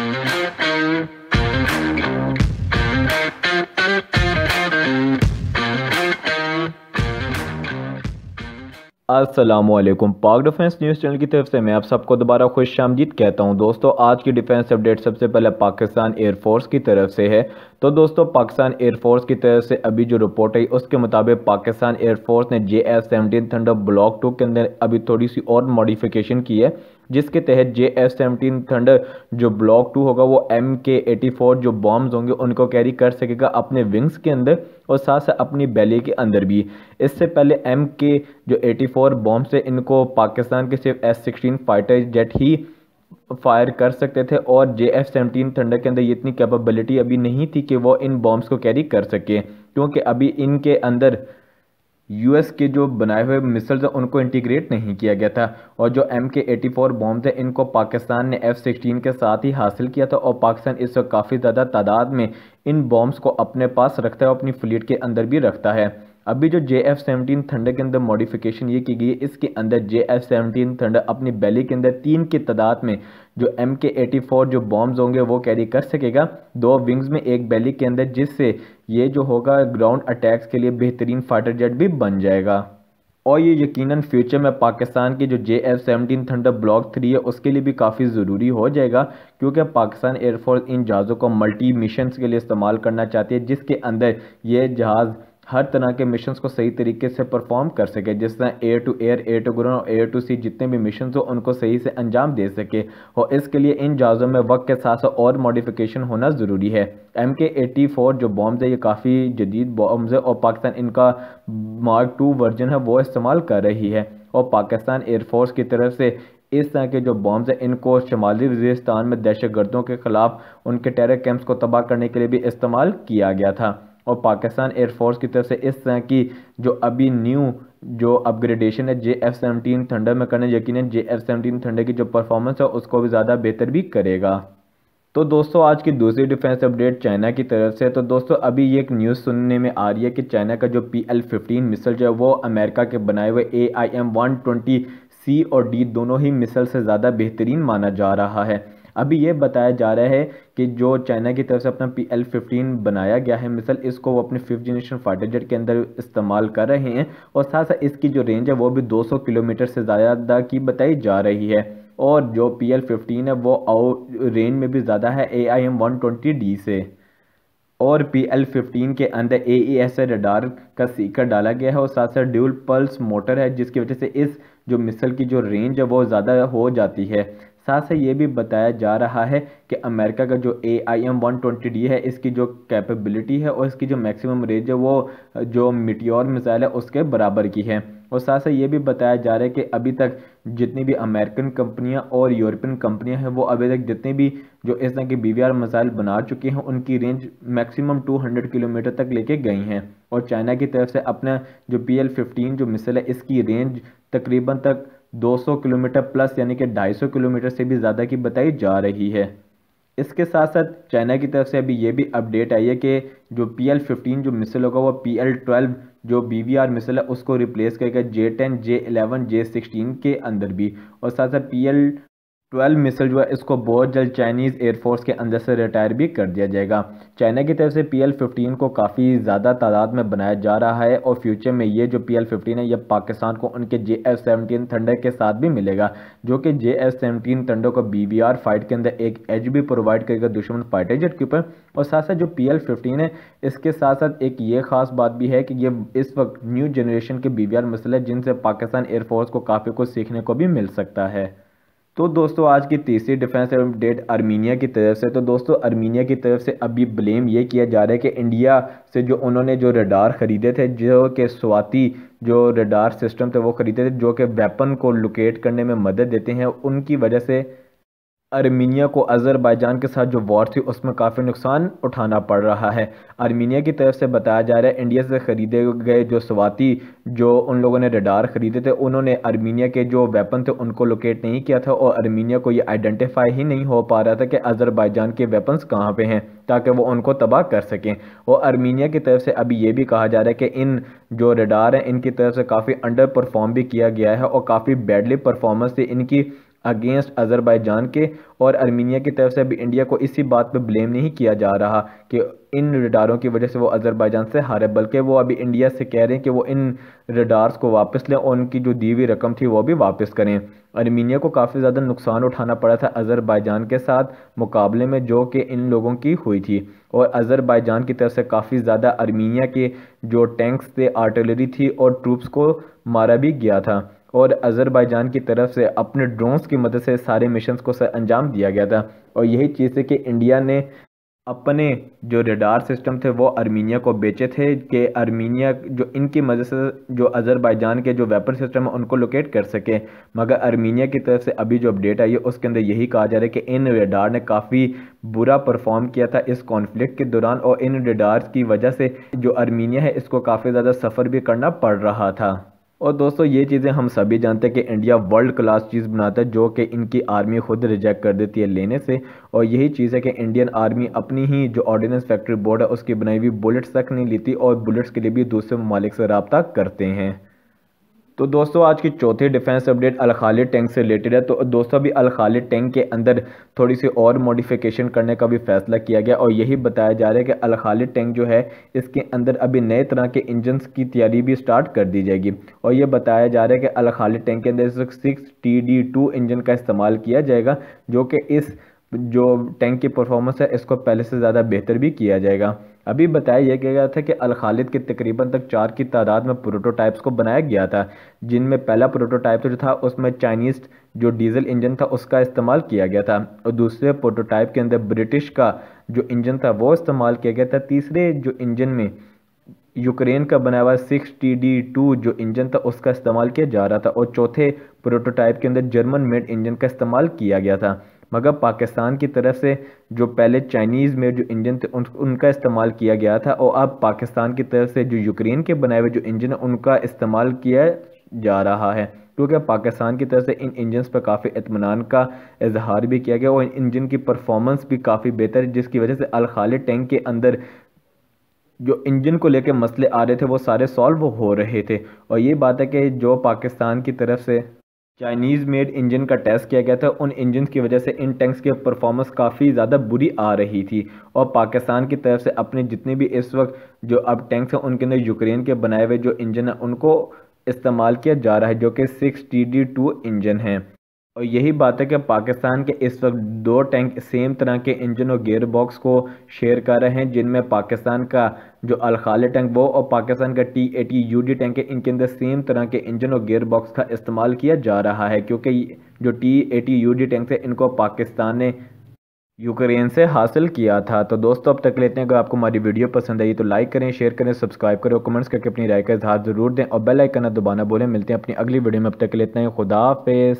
असलम पाक defence news channel की तरफ से मैं आप सबको दोबारा खुश आमदीद कहता हूं दोस्तों आज की डिफेंस अपडेट सबसे पहले पाकिस्तान एयरफोर्स की तरफ से है तो दोस्तों पाकिस्तान एयरफोर्स की तरफ से अभी जो रिपोर्ट आई उसके मुताबिक पाकिस्तान एयरफोर्स ने J S seventeen thunder block two के अंदर अभी थोड़ी सी और मॉडिफिकेशन की है जिसके तहत जे एफ सेवनटीन थंडर जो ब्लॉक टू होगा वो एम के एटी फोर जो बॉम्ब्स होंगे उनको कैरी कर सकेगा अपने विंग्स के अंदर और साथ साथ अपनी बैली के अंदर भी इससे पहले एम के जो एटी फोर बॉम्ब्स थे इनको पाकिस्तान के सिर्फ एस सिक्सटीन फाइटर जेट ही फायर कर सकते थे और जे एफ सेवनटीन थंडर के अंदर इतनी कैपेबिलिटी अभी नहीं थी कि वो इन बॉम्ब्स को कैरी कर सके क्योंकि अभी इनके अंदर यूएस के जो बनाए हुए मिसल्स हैं उनको इंटीग्रेट नहीं किया गया था और जो एम के एटी फोर बॉम्ब थे इनको पाकिस्तान ने एफ़ सिक्सटीन के साथ ही हासिल किया था और पाकिस्तान इस वक्त काफ़ी ज़्यादा तादाद में इन बॉम्ब्स को अपने पास रखता है और अपनी फ्लीट के अंदर भी रखता है अभी जो जे एफ सेवनटीन थंडर के अंदर मॉडिफिकेशन ये की गई है इसके अंदर जे एफ सेवनटीन थंडर अपनी बैली के अंदर तीन की तादाद में जो एम के एटी फोर जो बॉम्ब होंगे वो कैरी कर सकेगा दो विंग्स में एक बैली के अंदर जिससे ये जो होगा ग्राउंड अटैक्स के लिए बेहतरीन फाइटर जेट भी बन जाएगा और ये यकीनन फ्यूचर में पाकिस्तान के जो J F seventeen thunder block three है उसके लिए भी काफ़ी ज़रूरी हो जाएगा क्योंकि पाकिस्तान एयरफोर्स इन जहाज़ों को मल्टी मिशन के लिए इस्तेमाल करना चाहती है जिसके अंदर ये जहाज़ हर तरह के मिशन को सही तरीके से परफॉर्म कर सके जिस तरह air to air air to और एयर टू सी जितने भी मिशन हो उनको सही से अंजाम दे सके और इसके लिए इन जहाज़ों में वक्त के साथ साथ और मॉडिफिकेशन होना ज़रूरी है एम के एटी फोर जो बॉम्ब्स है ये काफ़ी जदीद बॉम्ब्स है और पाकिस्तान इनका मार्क टू वर्जन है वो इस्तेमाल कर रही है और पाकिस्तान एयरफोर्स की तरफ से इस तरह के जो बॉम्ब्स हैं इनको शमाली वजीरस्तान में दहशत गर्दों के ख़िलाफ़ उनके टेरर कैंप्स को तबाह करने के लिए भी इस्तेमाल किया गया था और पाकिस्तान एयरफोर्स की तरफ से इस तरह की जो अभी न्यू जो अपग्रेडेशन है जे एफ सेवनटीन थंडर में करने यकीन जे एफ सेवनटीन थंडर की जो परफॉर्मेंस है उसको भी ज़्यादा बेहतर भी करेगा तो दोस्तों आज की दूसरी डिफेंस अपडेट चाइना की तरफ से तो दोस्तों अभी ये एक न्यूज़ सुनने में आ रही है कि चाइना का जो पी एल फिफ्टीन मिसल जो है वो अमेरिका के बनाए हुए A I M one twenty C और डी दोनों ही मिसल से ज़्यादा बेहतरीन माना जा रहा है अभी ये बताया जा रहा है कि जो चाइना की तरफ से अपना पी एल फिफ्टीन बनाया गया है मिसल इसको वो अपने फिफ्थ जनरेशन फाइटर जेट के अंदर इस्तेमाल कर रहे हैं और साथ साथ इसकी जो रेंज है वो भी 200 किलोमीटर से ज़्यादा की बताई जा रही है और जो पी एल फिफ्टीन है वो आउट रेंज में भी ज़्यादा है A I M one twenty D से और पी एल फिफ्टीन के अंदर ए ई एस ए रडार का सीकर डाला गया है और साथ साथ ड्यूल पल्स मोटर है जिसकी वजह से इस जो मिसल की जो रेंज है वो ज़्यादा हो जाती है साथ से ये भी बताया जा रहा है कि अमेरिका का जो A I M one twenty D है इसकी जो कैपेबिलिटी है और इसकी जो मैक्सिमम रेंज है वो जो मिट्योर मिसाइल है उसके बराबर की है और साथ से ये भी बताया जा रहा है कि अभी तक जितनी भी अमेरिकन कंपनियां और यूरोपियन कंपनियां हैं वो अभी तक जितनी भी जो इस तरह के बी वी आर मिसाइल बना चुकी हैं उनकी रेंज मैक्सिमम 200 किलोमीटर तक लेके गई हैं और चाइना की तरफ से अपना जो पी एल फिफ्टीन जो मिसाइल है इसकी रेंज तकरीबन तक 200 किलोमीटर प्लस यानी कि 250 किलोमीटर से भी ज़्यादा की बताई जा रही है इसके साथ साथ चाइना की तरफ से अभी ये भी अपडेट आई है कि जो पी एल फिफ्टीन जो मिसल होगा वो पी एल ट्वेल्व जो बी वी आर मिसल है उसको रिप्लेस करेगा J ten J eleven J sixteen के अंदर भी और साथ साथ पी एल ट्वेल्व मिसल जो है इसको बहुत जल्द चाइनीज़ एयरफोर्स के अंदर से रिटायर भी कर दिया जाएगा चाइना की तरफ से पी एल फिफ्टीन को काफ़ी ज़्यादा तादाद में बनाया जा रहा है और फ्यूचर में ये जो पी एल फिफ्टीन है ये पाकिस्तान को उनके जे एफ सेवनटीन थंडर के साथ भी मिलेगा जो कि जे एफ सेवनटीन थंडर को बी वी आर फाइट के अंदर एक एज भी प्रोवाइड करेगा दुश्मन फाइटर जेट के ऊपर और साथ साथ जो पी एल फिफ्टीन है इसके साथ साथ एक ये ख़ास बात भी है कि ये इस वक्त न्यू जनरेशन के बी वी आर मिसल है जिनसे पाकिस्तान एयरफोर्स को काफ़ी कुछ सीखने को भी मिल सकता है तो दोस्तों आज की तीसरी डिफेंस अपडेट आर्मीनिया की तरफ से तो दोस्तों आर्मीनिया की तरफ से अभी ब्लेम ये किया जा रहा है कि इंडिया से जो उन्होंने जो रडार ख़रीदे थे जो कि स्वाति जो रडार सिस्टम थे वो ख़रीदे थे जो कि वेपन को लोकेट करने में मदद देते हैं उनकी वजह से आर्मीनिया को अज़रबैजान के साथ जो वॉर थी उसमें काफ़ी नुकसान उठाना पड़ रहा है आर्मीनिया की तरफ से बताया जा रहा है इंडिया से ख़रीदे गए जो स्वाति जो उन लोगों ने रडार ख़रीदे थे उन्होंने आर्मीनिया के जो वेपन थे उनको लोकेट नहीं किया था और आर्मीनिया को ये आइडेंटिफाई ही नहीं हो पा रहा था कि अज़रबैजान के वेपन्स कहाँ पर हैं ताकि वो उनको तबाह कर सकें और आर्मीनिया की तरफ से अभी ये भी कहा जा रहा है कि इन जो रडार हैं इनकी तरफ से काफ़ी अंडर परफॉर्म भी किया गया है और काफ़ी बैडली परफॉर्मेंस थी इनकी अगेंस्ट अज़रबैजान के और अर्मीनिया की तरफ से अभी इंडिया को इसी बात पे ब्लेम नहीं किया जा रहा कि इन रडारों की वजह से वो अज़रबैजान से हारे बल्कि वो अभी इंडिया से कह रहे हैं कि वो इन रडार्स को वापस लें और उनकी जो दी हुई रकम थी वो भी वापस करें अर्मीनिया को काफ़ी ज़्यादा नुकसान उठाना पड़ा था अज़रबैजान के साथ मुकाबले में जो कि इन लोगों की हुई थी और अज़रबैजान की तरफ से काफ़ी ज़्यादा अर्मीनिया के जो टैंक्स थे आर्टिलरी थी और ट्रूप्स को मारा भी गया था और अज़रबैजान की तरफ से अपने ड्रोन्स की मदद से सारे मिशन को सर अंजाम दिया गया था और यही चीज़ थी कि इंडिया ने अपने जो रेडार सिस्टम थे वो आर्मीनिया को बेचे थे कि आर्मीनिया जो इनकी मदद से जो अज़रबैजान के जो वेपन सिस्टम है उनको लोकेट कर सके मगर आर्मीनिया की तरफ से अभी जो अपडेट आई है उसके अंदर यही कहा जा रहा है कि इन रेडार ने काफ़ी बुरा परफॉर्म किया था इस कॉन्फ्लिक्ट के दौरान और इन रेडार की वजह से जो आर्मीनिया है इसको काफ़ी ज़्यादा सफ़र भी करना पड़ रहा था और दोस्तों ये चीज़ें हम सभी जानते हैं कि इंडिया वर्ल्ड क्लास चीज़ बनाता है जो कि इनकी आर्मी खुद रिजेक्ट कर देती है लेने से और यही चीज़ है कि इंडियन आर्मी अपनी ही जो ऑर्डिनेंस फैक्ट्री बोर्ड है उसकी बनाई हुई बुलेट्स तक नहीं लेती और बुलेट्स के लिए भी दूसरे ममालिक से रबता करते हैं तो दोस्तों आज की चौथी defence update Al Khalid tank से रिलेटेड है तो दोस्तों अभी अल खालिद टैंक के अंदर थोड़ी सी और मॉडिफिकेशन करने का भी फैसला किया गया और यही बताया जा रहा है कि अल खालिद टैंक जो है इसके अंदर अभी नए तरह के इंजनस की तैयारी भी स्टार्ट कर दी जाएगी और ये बताया जा रहा है कि अल खालिद टैंक के अंदर six T D two engine का इस्तेमाल किया जाएगा जो कि इस जो टैंक की परफॉर्मेंस है इसको पहले से ज़्यादा बेहतर भी किया जाएगा अभी बताया यह गया था कि अल खालिद के तकरीबन तक चार की तादाद में प्रोटोटाइप्स को बनाया गया था जिनमें पहला प्रोटोटाइप जो था उसमें चाइनीज़ जो डीजल इंजन था उसका इस्तेमाल किया गया था और दूसरे प्रोटोटाइप के अंदर ब्रिटिश का जो इंजन था वो इस्तेमाल किया गया था तीसरे जो इंजन में यूक्रेन का बना हुआ सिक्स टी डी टू जो इंजन था उसका इस्तेमाल किया जा रहा था और चौथे प्रोटोटाइप के अंदर जर्मन मेड इंजन का इस्तेमाल किया गया था मगर पाकिस्तान की तरफ से जो पहले चाइनीज़ में जो इंजन थे उन, उनका इस्तेमाल किया गया था और अब पाकिस्तान की तरफ से जो यूक्रेन के बनाए हुए जो इंजन है उनका इस्तेमाल किया जा रहा है क्योंकि पाकिस्तान की तरफ से इन इंजन पर काफ़ी इतमान का इजहार भी किया गया और इन इंजन की परफॉर्मेंस भी काफ़ी बेहतर है जिसकी वजह से अलखाली टैंक के अंदर जो इंजन को लेकर मसले आ रहे थे वो सारे सॉल्व हो रहे थे और ये बात है कि जो पाकिस्तान की तरफ से चाइनीज़ मेड इंजन का टेस्ट किया गया था उन इंजन की वजह से इन टैंक्स की परफॉर्मेंस काफ़ी ज़्यादा बुरी आ रही थी और पाकिस्तान की तरफ से अपने जितने भी इस वक्त जो अब टैंक्स हैं उनके अंदर यूक्रेन के बनाए हुए जो इंजन हैं उनको इस्तेमाल किया जा रहा है जो कि six T D two engine हैं और यही बात है कि पाकिस्तान के इस वक्त दो टैंक सेम तरह के इंजन और गेयर बॉक्स को शेयर कर रहे हैं जिनमें पाकिस्तान का जो अलखाले टैंक वो और पाकिस्तान का T eighty U D tank है इनके अंदर सेम तरह के इंजन और गेयर बॉक्स का इस्तेमाल किया जा रहा है क्योंकि जो T eighty U D tank है इनको पाकिस्तान ने यूक्रेन से हासिल किया था तो दोस्तों अब तक लेते हैं अगर आपको हमारी वीडियो पसंद आई तो लाइक करें शेयर करें सब्सक्राइब करें और कमेंट्स करके अपनी राय का इजहार जरूर दें और बेल आइकन दबाना बोलें मिलते हैं अपनी अगली वीडियो में अब तक लेते हैं खुदा हाफिज़